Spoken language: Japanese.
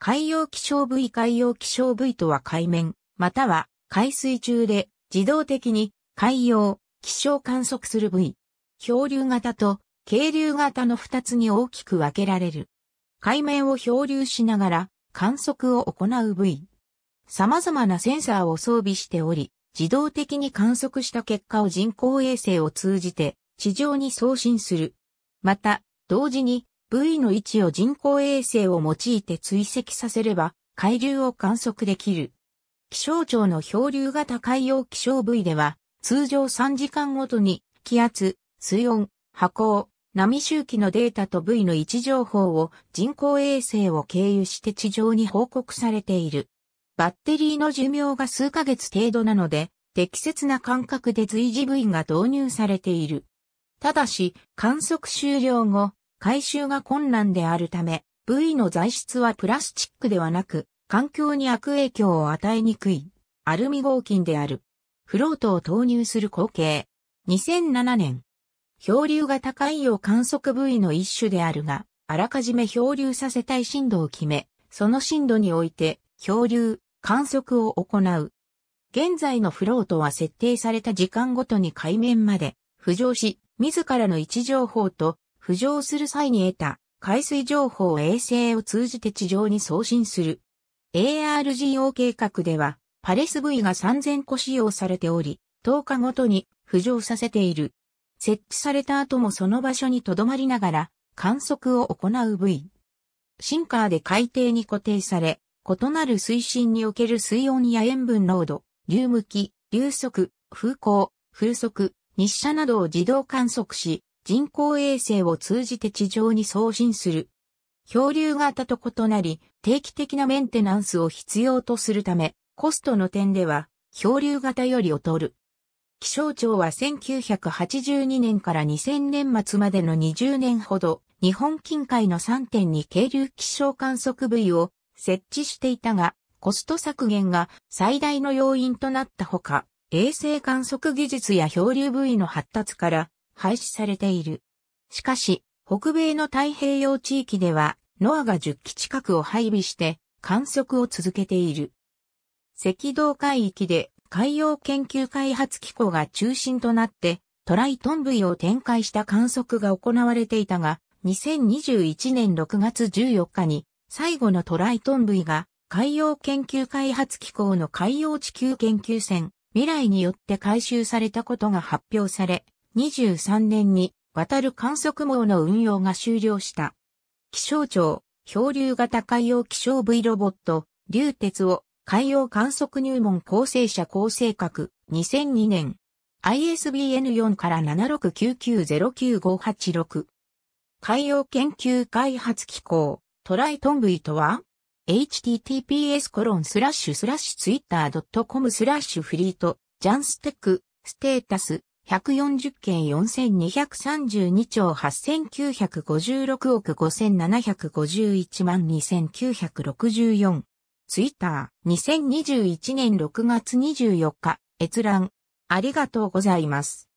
海洋気象部位海洋気象部位とは海面、または海水中で自動的に海洋、気象観測する部位。漂流型と渓流型の二つに大きく分けられる。海面を漂流しながら観測を行う部位。様々なセンサーを装備しており、自動的に観測した結果を人工衛星を通じて地上に送信する。また、同時に部位の位置を人工衛星を用いて追跡させれば、海流を観測できる。気象庁の漂流型海洋気象部位では、通常3時間ごとに、気圧、水温、波高、波周期のデータと部位の位置情報を人工衛星を経由して地上に報告されている。バッテリーの寿命が数ヶ月程度なので、適切な間隔で随時部位が導入されている。ただし、観測終了後、回収が困難であるため、部位の材質はプラスチックではなく、環境に悪影響を与えにくい、アルミ合金である。フロートを投入する光景。2007年。漂流が高いう、観測部位の一種であるが、あらかじめ漂流させたい深度を決め、その深度において、漂流、観測を行う。現在のフロートは設定された時間ごとに海面まで浮上し、自らの位置情報と浮上する際に得た海水情報衛星を通じて地上に送信する。ARGO 計画では、パレス V が3000個使用されており、10日ごとに浮上させている。設置された後もその場所に留まりながら観測を行う V。シンカーで海底に固定され、異なる水深における水温や塩分濃度、流向き、流速、風向、風速、日射などを自動観測し、人工衛星を通じて地上に送信する。漂流型と異なり、定期的なメンテナンスを必要とするため、コストの点では、漂流型より劣る。気象庁は1982年から2000年末までの20年ほど、日本近海の3点に渓流気象観測部位を設置していたが、コスト削減が最大の要因となったほか、衛星観測技術や漂流部位の発達から、廃止されている。しかし、北米の太平洋地域では、ノアが10基近くを配備して観測を続けている。赤道海域で海洋研究開発機構が中心となってトライトンブイを展開した観測が行われていたが、2021年6月14日に最後のトライトンブイが海洋研究開発機構の海洋地球研究船未来によって回収されたことが発表され、23年に渡る観測網の運用が終了した。気象庁、漂流型海洋気象 V ロボット、流鉄を海洋観測入門構成者構成格2002年 ISBN4 から7 6 9 9 0 9 5 8 6海洋研究開発機構トライトンブイとは https コロンスラッシュスラッシュツイッター c o m スラッシュフリートジャンステックステータス140件4232兆8956億5751万2964。ツイッター、2021年6月24日、閲覧。ありがとうございます。